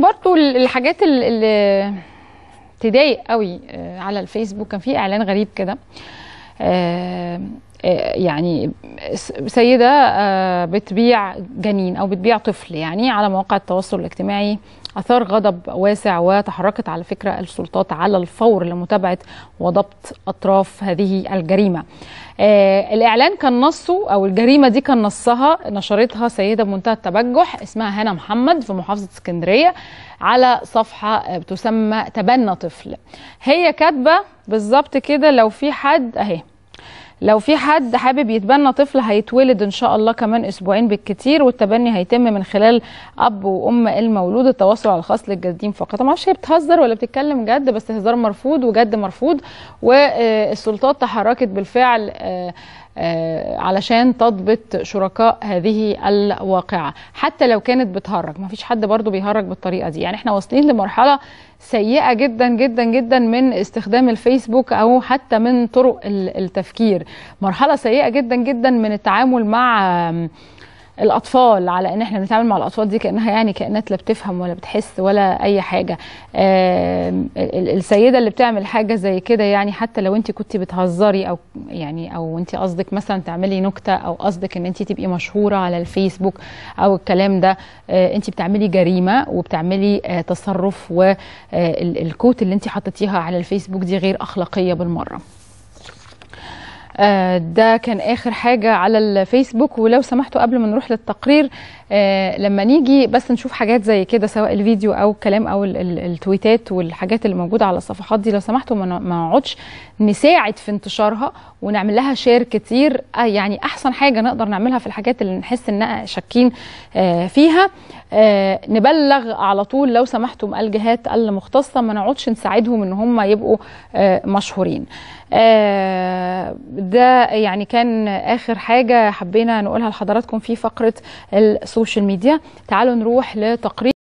برضو الحاجات اللي تضايق قوي آه، على الفيسبوك كان في اعلان غريب كده آه، آه، يعني سيده بتبيع جنين او بتبيع طفل يعني على مواقع التواصل الاجتماعي اثار غضب واسع وتحركت على فكره السلطات على الفور لمتابعه وضبط اطراف هذه الجريمه آه الاعلان كان نصه او الجريمه دي كان نصها نشرتها سيده بمنتهى التبجح اسمها هنا محمد في محافظه اسكندريه على صفحه آه، بتسمى تبنى طفل هي كاتبه بالظبط كده لو في حد اهي لو في حد حابب يتبنى طفل هيتولد ان شاء الله كمان اسبوعين بالكتير والتبني هيتم من خلال اب وام المولود التواصل على الخاص للجدين فقط ما هي بتهزر ولا بتتكلم جد بس هزار مرفوض وجد مرفوض والسلطات تحركت بالفعل آه، آه، علشان تضبط شركاء هذه الواقعة حتى لو كانت بتهرج مفيش حد برضو بيهرج بالطريقة دي يعني احنا واصلين لمرحلة سيئة جدا جدا جدا من استخدام الفيسبوك أو حتى من طرق التفكير مرحلة سيئة جدا جدا من التعامل مع الاطفال على ان احنا بنتعامل مع الاطفال دي كانها يعني كائنات لا بتفهم ولا بتحس ولا اي حاجه السيده اللي بتعمل حاجه زي كده يعني حتى لو انت كنت بتهزري او يعني او انت قصدك مثلا تعملي نكته او قصدك ان انت تبقي مشهوره على الفيسبوك او الكلام ده آه، انت بتعملي جريمه وبتعملي آه، تصرف والكوت آه، اللي انت حطيتيها على الفيسبوك دي غير اخلاقيه بالمره آه، ده كان اخر حاجه على الفيسبوك ولو سمحتوا قبل ما نروح للتقرير آه، لما نيجي بس نشوف حاجات زي كده سواء الفيديو او الكلام او التويتات والحاجات اللي موجوده على الصفحات دي لو سمحتوا ما نقعدش نساعد في انتشارها ونعمل لها شير كتير آه، يعني احسن حاجه نقدر نعملها في الحاجات اللي نحس اننا شاكين فيها نبلغ على طول لو سمحتم الجهات المختصه ما نقعدش نساعدهم ان هم يبقوا مشهورين ده يعني كان اخر حاجه حبينا نقولها لحضراتكم في فقره السوشيال ميديا تعالوا نروح لتقرير